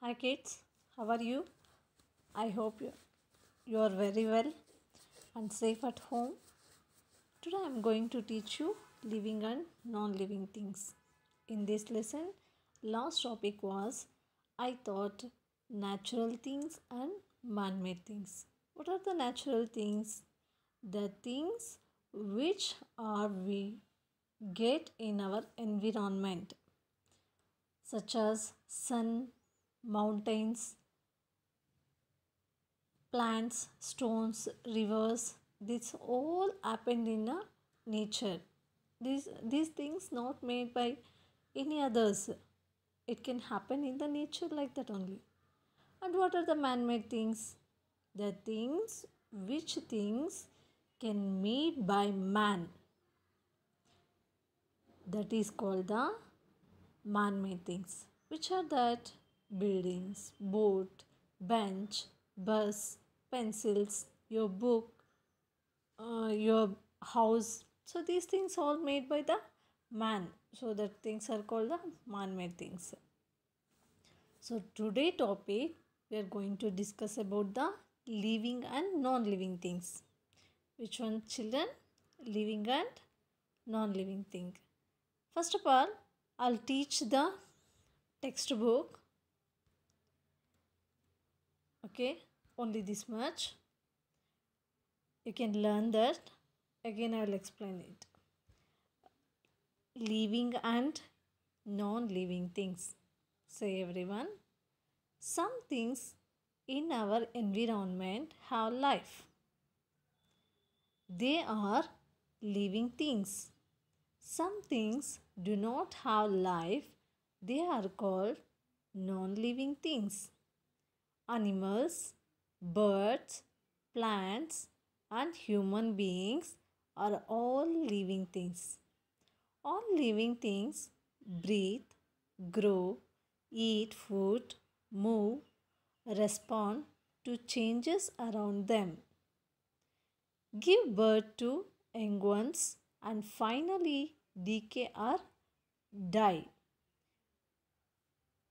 Hi kids, how are you? I hope you, you are very well and safe at home. Today I am going to teach you living and non-living things. In this lesson, last topic was I thought natural things and man-made things. What are the natural things? The things which are we get in our environment such as sun, mountains, plants, stones, rivers. This all happened in a nature. These, these things not made by any others. It can happen in the nature like that only. And what are the man-made things? The things which things can made by man. That is called the man-made things. Which are that? buildings, boat, bench, bus, pencils, your book, uh, your house. So these things all made by the man. So that things are called the man-made things. So today topic we are going to discuss about the living and non-living things. Which one children? Living and non-living thing. First of all, I'll teach the textbook okay only this much you can learn that again I will explain it living and non-living things say everyone some things in our environment have life they are living things some things do not have life they are called non-living things animals, birds, plants and human beings are all living things. All living things breathe, grow, eat food, move, respond to changes around them. Give birth to young ones and finally decay or die.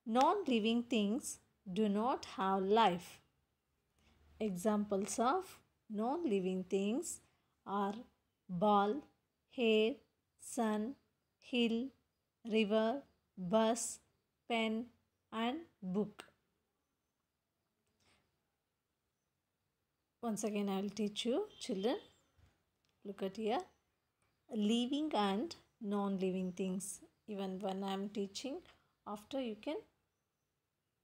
Non living things do not have life. Examples of non living things are ball, hair, sun, hill, river, bus, pen, and book. Once again, I will teach you, children. Look at here living and non living things. Even when I am teaching, after you can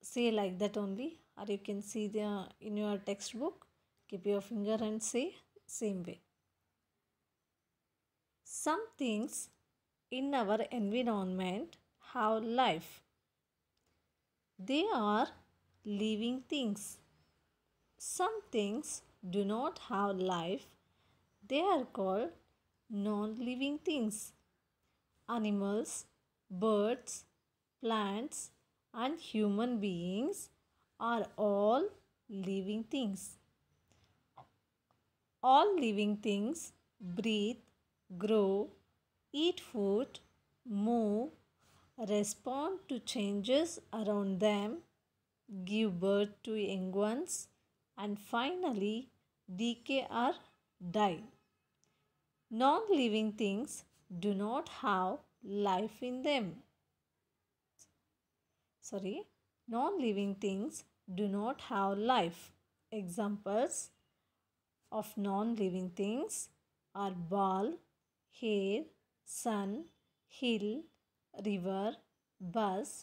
say like that only or you can see the in your textbook keep your finger and say same way some things in our environment have life they are living things some things do not have life they are called non-living things animals birds plants and human beings are all living things. All living things breathe, grow, eat food, move, respond to changes around them, give birth to young ones, and finally decay or die. Non living things do not have life in them sorry, non-living things do not have life. Examples of non-living things are ball, hair, sun, hill, river, bus,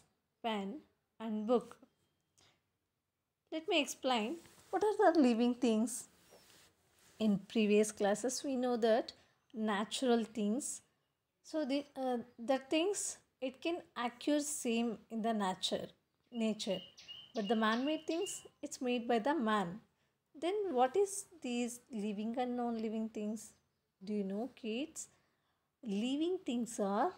pen and book. Let me explain what are the living things. In previous classes we know that natural things. So the, uh, the things it can occur same in the nature, nature, but the man-made things it's made by the man. Then what is these living and non-living things? Do you know, kids? Living things are.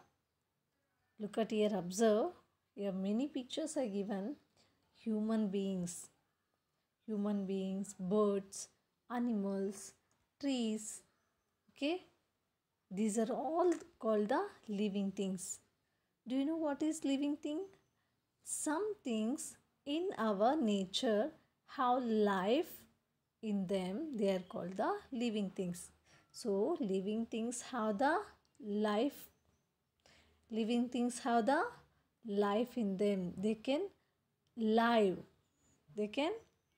Look at here. Observe. Here many pictures are given. Human beings, human beings, birds, animals, trees. Okay, these are all called the living things do you know what is living thing? Some things in our nature have life in them. They are called the living things. So living things have the life. Living things have the life in them. They can live. They can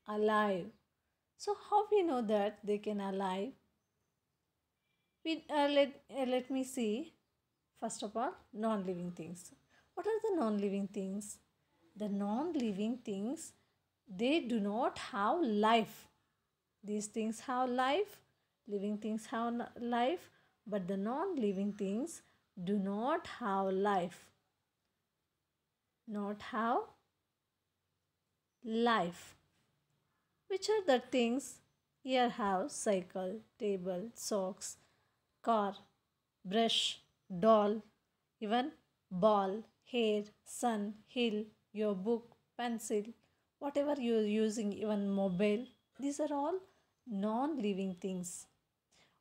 alive. So how we know that they can alive? We, uh, let, uh, let me see. First of all, non-living things. What are the non-living things? The non-living things, they do not have life. These things have life. Living things have life. But the non-living things do not have life. Not have life. Which are the things? Here have cycle, table, socks, car, brush, doll, even ball, hair, sun, hill, your book, pencil, whatever you are using, even mobile. These are all non living things.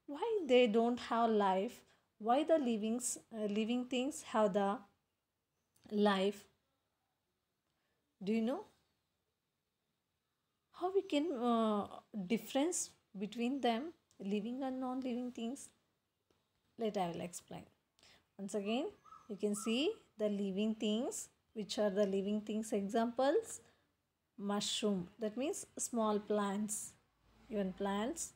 Why they don't have life? Why the livings, uh, living things have the life? Do you know? How we can uh, difference between them, living and non living things? Let I will explain. Once again, you can see the living things, which are the living things examples. Mushroom, that means small plants, even plants.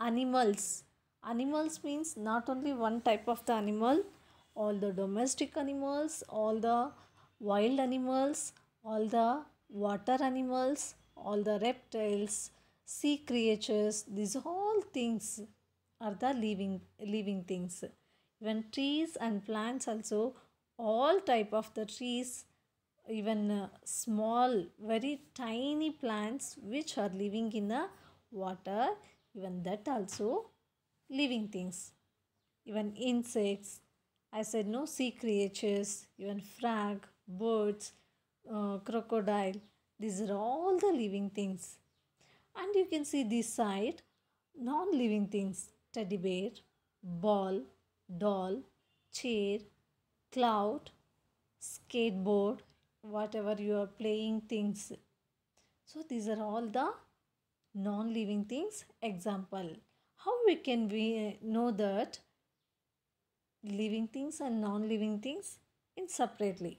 Animals, animals means not only one type of the animal, all the domestic animals, all the wild animals, all the water animals, all the reptiles, sea creatures, these all things are the living living things when trees and plants also all type of the trees even uh, small very tiny plants which are living in the water even that also living things even insects i said no sea creatures even frog birds uh, crocodile these are all the living things and you can see this side non living things teddy bear ball doll, chair, cloud, skateboard, whatever you are playing things. So these are all the non-living things example. How we can we know that living things and non-living things in separately?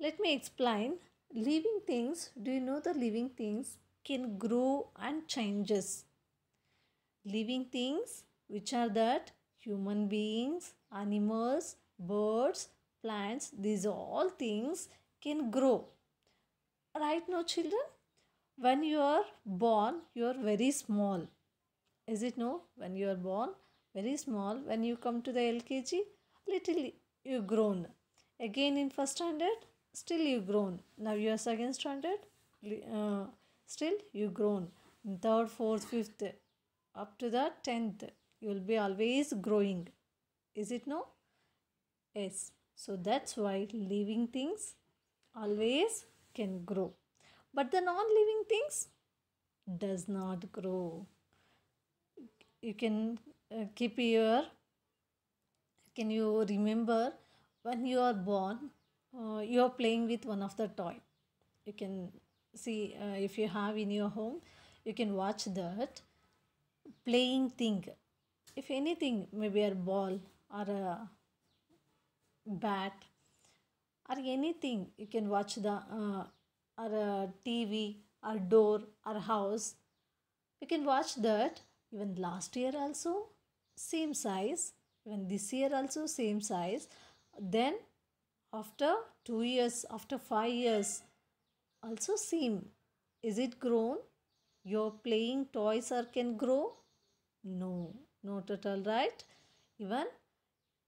Let me explain. Living things, do you know the living things can grow and changes? Living things which are that human beings, animals, birds, plants, these all things can grow. Right now, children, when you are born, you are very small. Is it no? When you are born, very small. When you come to the LKG, little you grown. Again in first standard, still you grown. Now you are second standard, uh, still you grown. Third, fourth, fifth, up to the tenth you will be always growing is it no yes so that's why living things always can grow but the non living things does not grow you can uh, keep your can you remember when you are born uh, you are playing with one of the toy you can see uh, if you have in your home you can watch that playing thing if anything, maybe a ball or a bat or anything, you can watch the uh, or a TV or door or house. You can watch that even last year also same size even this year also same size then after 2 years after 5 years also same is it grown your playing toys are can grow no not at all right. Even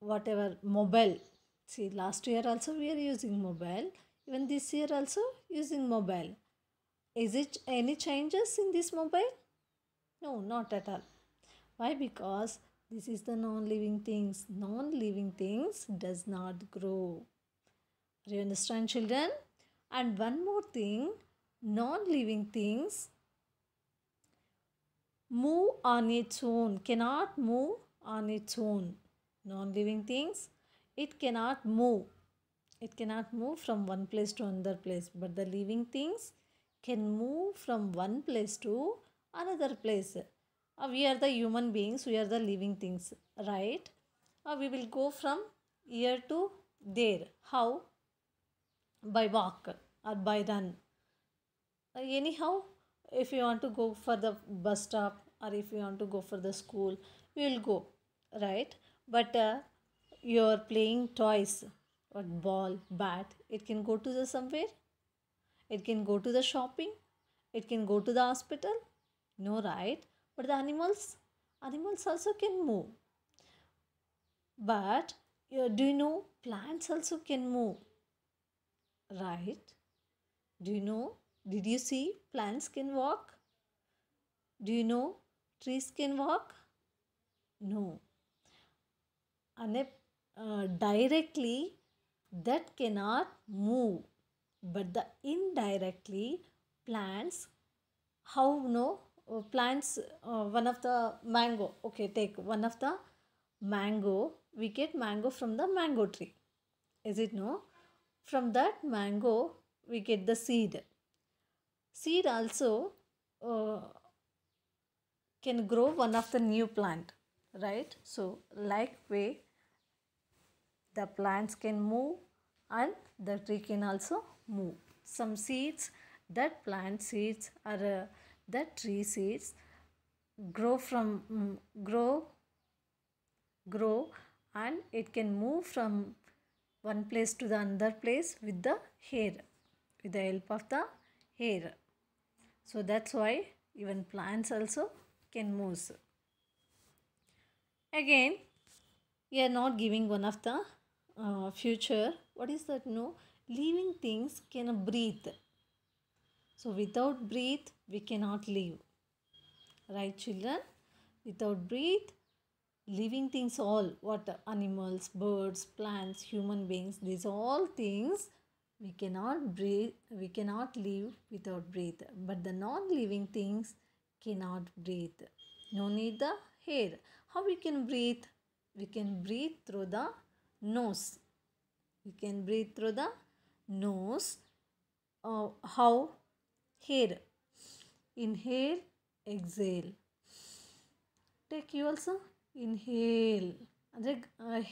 whatever mobile. See last year also we are using mobile. Even this year also using mobile. Is it any changes in this mobile? No, not at all. Why? Because this is the non-living things. Non-living things does not grow. Do you understand children? And one more thing, non-living things move on its own cannot move on its own non living things it cannot move it cannot move from one place to another place but the living things can move from one place to another place uh, we are the human beings we are the living things right uh, we will go from here to there how by walk or by run uh, anyhow if you want to go for the bus stop or if you want to go for the school you will go right but uh, you are playing toys what ball bat it can go to the somewhere it can go to the shopping it can go to the hospital no right but the animals animals also can move but uh, do you know plants also can move right do you know did you see plants can walk? Do you know trees can walk? No. And uh, directly that cannot move. But the indirectly plants, how no? Uh, plants, uh, one of the mango. Okay, take one of the mango. We get mango from the mango tree. Is it no? From that mango, we get the seed seed also uh, can grow one of the new plant right so like way the plants can move and the tree can also move some seeds that plant seeds or uh, that tree seeds grow from um, grow grow and it can move from one place to the another place with the hair with the help of the here, So that's why even plants also can move. Again, we are not giving one of the uh, future. What is that? No, living things can breathe. So without breathe, we cannot live. Right, children? Without breathe, living things all what animals birds plants human beings these all things we cannot breathe we cannot live without breath but the non living things cannot breathe no need the air how we can breathe we can breathe through the nose we can breathe through the nose Oh how air inhale exhale take you also inhale ಅಂದರೆ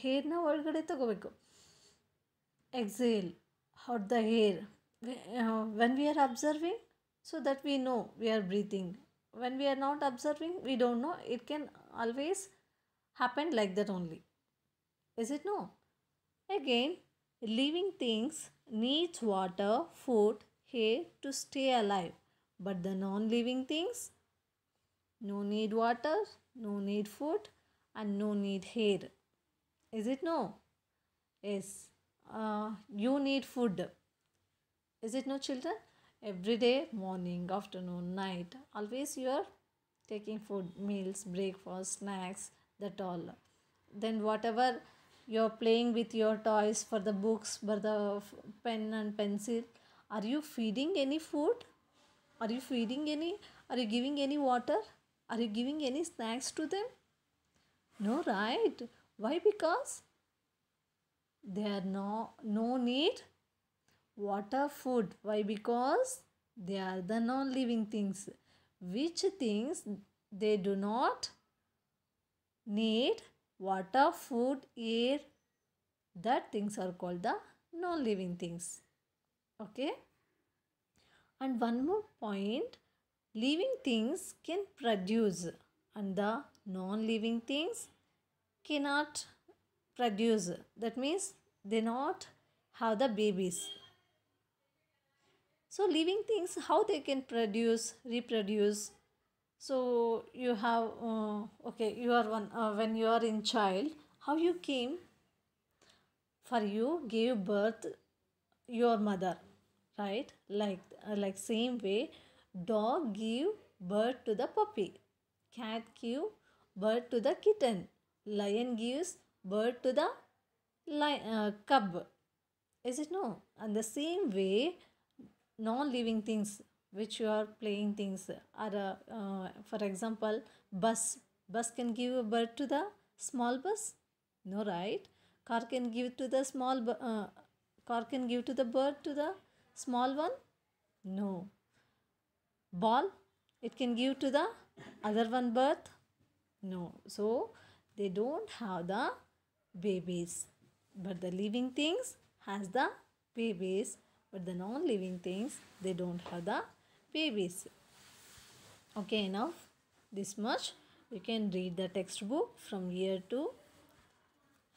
ಹೇರ್ನ ಒಳಗಡೆ ತಗೋಬೇಕು exhale or the air uh, when we are observing so that we know we are breathing when we are not observing we don't know it can always happen like that only is it no again living things needs water food air to stay alive but the non living things no need water no need food and no need hair. is it no yes uh, you need food is it no children every day morning afternoon night always you are taking food meals breakfast snacks that all then whatever you're playing with your toys for the books for the pen and pencil are you feeding any food are you feeding any are you giving any water are you giving any snacks to them no right why because they are no, no need water, food. Why? Because they are the non-living things. Which things they do not need water, food, air. That things are called the non-living things. Okay. And one more point. Living things can produce and the non-living things cannot produce. That means they not have the babies so living things how they can produce reproduce so you have uh, okay you are one uh, when you are in child how you came for you gave birth your mother right like uh, like same way dog give birth to the puppy cat give birth to the kitten lion gives birth to the like uh, cub is it no and the same way non-living things which you are playing things are uh, uh, for example bus bus can give birth to the small bus no right car can give to the small uh, car can give to the bird to the small one no ball it can give to the other one birth no so they don't have the babies but the living things has the babies. but the non-living things they don't have the babies. Okay enough this much you can read the textbook from year to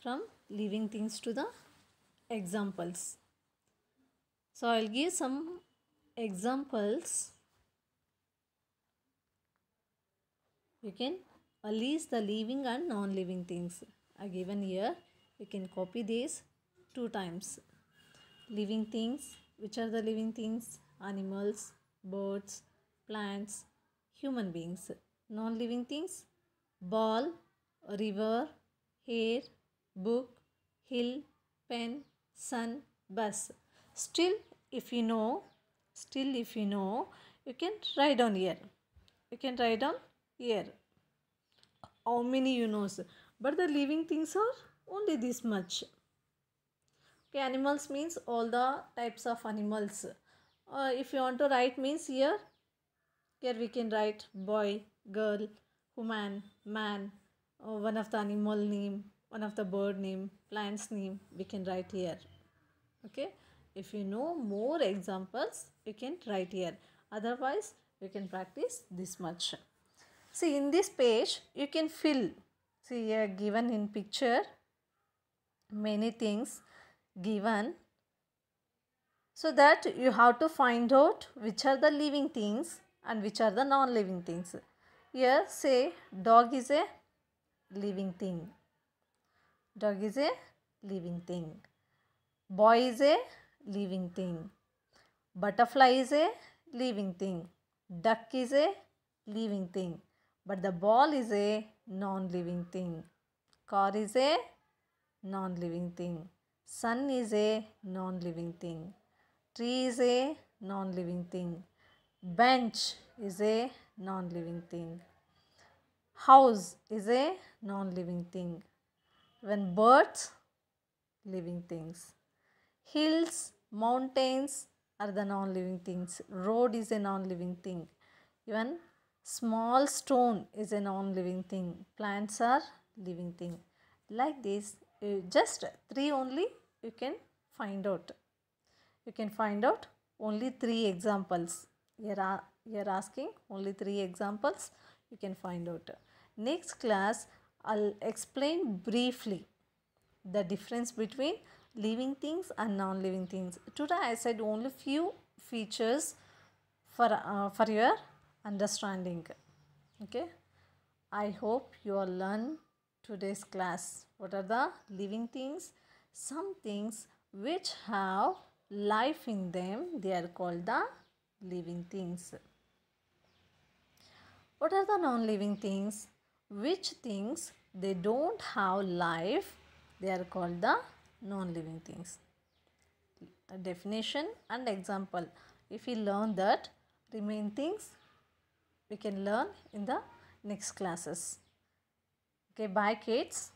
from living things to the examples. So I will give some examples. You can at least the living and non-living things are given here we can copy these two times living things which are the living things animals birds plants human beings non living things ball river hair book hill pen sun bus still if you know still if you know you can write down here you can write down here how many you know? but the living things are only this much okay animals means all the types of animals uh, if you want to write means here here we can write boy girl human man uh, one of the animal name one of the bird name plants name we can write here okay if you know more examples you can write here otherwise you can practice this much see in this page you can fill see here given in picture many things given so that you have to find out which are the living things and which are the non-living things. Here say dog is a living thing. Dog is a living thing. Boy is a living thing. Butterfly is a living thing. Duck is a living thing. But the ball is a non-living thing. Car is a non living thing. Sun is a non living thing. Tree is a non living thing. Bench is a non living thing. House is a non living thing. When birds, living things. Hills, mountains are the non living things. Road is a non living thing. Even small stone is a non living thing. Plants are living thing. Like this, uh, just 3 only you can find out. You can find out only 3 examples. Here are here asking only 3 examples you can find out. Next class I'll explain briefly the difference between living things and non-living things. Today I said only few features for, uh, for your understanding. Okay. I hope you all learn today's class. What are the living things? Some things which have life in them, they are called the living things. What are the non-living things? Which things they don't have life, they are called the non-living things. definition and example. If we learn that, remain things we can learn in the next classes. Okay, bye kids.